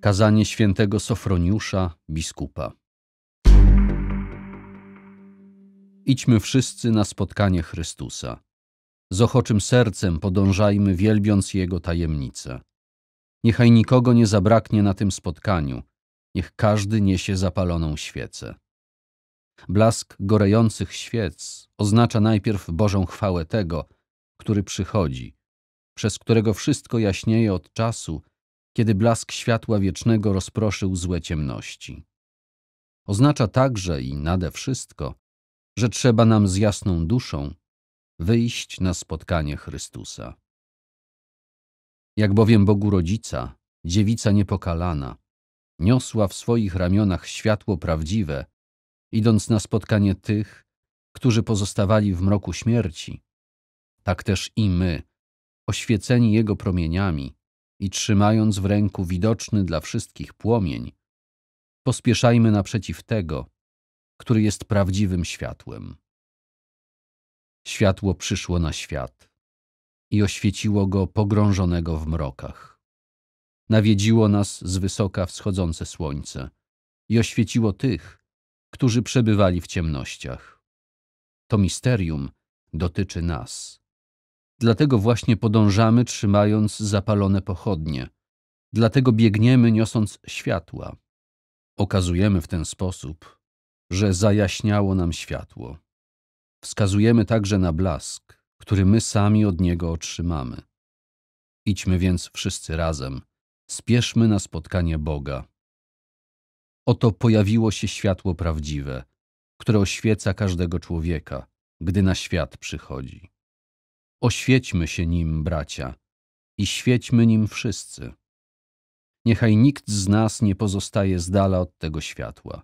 Kazanie świętego Sofroniusza, biskupa. Idźmy wszyscy na spotkanie Chrystusa. Z ochoczym sercem podążajmy, wielbiąc Jego tajemnicę. Niechaj nikogo nie zabraknie na tym spotkaniu, niech każdy niesie zapaloną świecę. Blask gorejących świec oznacza najpierw Bożą chwałę tego, który przychodzi, przez którego wszystko jaśnieje od czasu, kiedy blask światła wiecznego rozproszył złe ciemności. Oznacza także i nade wszystko, że trzeba nam z jasną duszą wyjść na spotkanie Chrystusa. Jak bowiem Bogu Rodzica, dziewica niepokalana, niosła w swoich ramionach światło prawdziwe, idąc na spotkanie tych, którzy pozostawali w mroku śmierci, tak też i my, oświeceni Jego promieniami, i trzymając w ręku widoczny dla wszystkich płomień, pospieszajmy naprzeciw tego, który jest prawdziwym światłem. Światło przyszło na świat i oświeciło go pogrążonego w mrokach. Nawiedziło nas z wysoka wschodzące słońce i oświeciło tych, którzy przebywali w ciemnościach. To misterium dotyczy nas. Dlatego właśnie podążamy, trzymając zapalone pochodnie. Dlatego biegniemy, niosąc światła. Okazujemy w ten sposób, że zajaśniało nam światło. Wskazujemy także na blask, który my sami od niego otrzymamy. Idźmy więc wszyscy razem, spieszmy na spotkanie Boga. Oto pojawiło się światło prawdziwe, które oświeca każdego człowieka, gdy na świat przychodzi. Oświećmy się nim, bracia, i świećmy nim wszyscy. Niechaj nikt z nas nie pozostaje z dala od tego światła.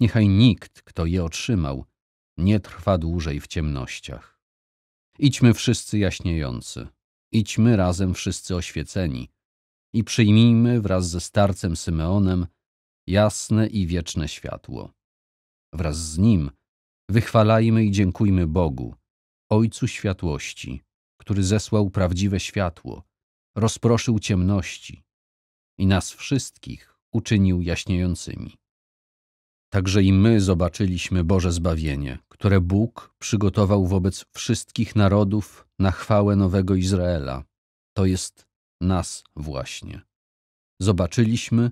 Niechaj nikt, kto je otrzymał, nie trwa dłużej w ciemnościach. Idźmy wszyscy jaśniejący, idźmy razem wszyscy oświeceni i przyjmijmy wraz ze starcem Symeonem jasne i wieczne światło. Wraz z nim wychwalajmy i dziękujmy Bogu, Ojcu Światłości, który zesłał prawdziwe światło, rozproszył ciemności i nas wszystkich uczynił jaśniejącymi. Także i my zobaczyliśmy Boże zbawienie, które Bóg przygotował wobec wszystkich narodów na chwałę nowego Izraela. To jest nas właśnie. Zobaczyliśmy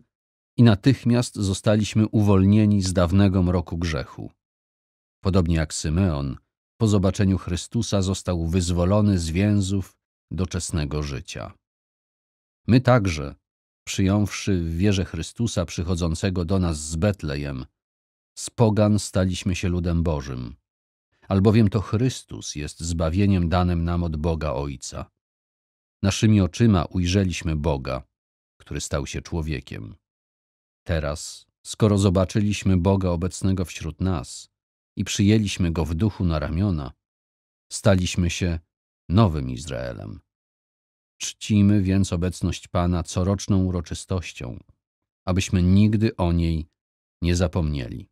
i natychmiast zostaliśmy uwolnieni z dawnego mroku grzechu. Podobnie jak Symeon – po zobaczeniu Chrystusa został wyzwolony z więzów doczesnego życia. My także, przyjąwszy w wierze Chrystusa przychodzącego do nas z Betlejem, z pogan staliśmy się ludem Bożym, albowiem to Chrystus jest zbawieniem danym nam od Boga Ojca. Naszymi oczyma ujrzeliśmy Boga, który stał się człowiekiem. Teraz, skoro zobaczyliśmy Boga obecnego wśród nas, i przyjęliśmy go w duchu na ramiona, staliśmy się nowym Izraelem. Czcimy więc obecność Pana coroczną uroczystością, abyśmy nigdy o niej nie zapomnieli.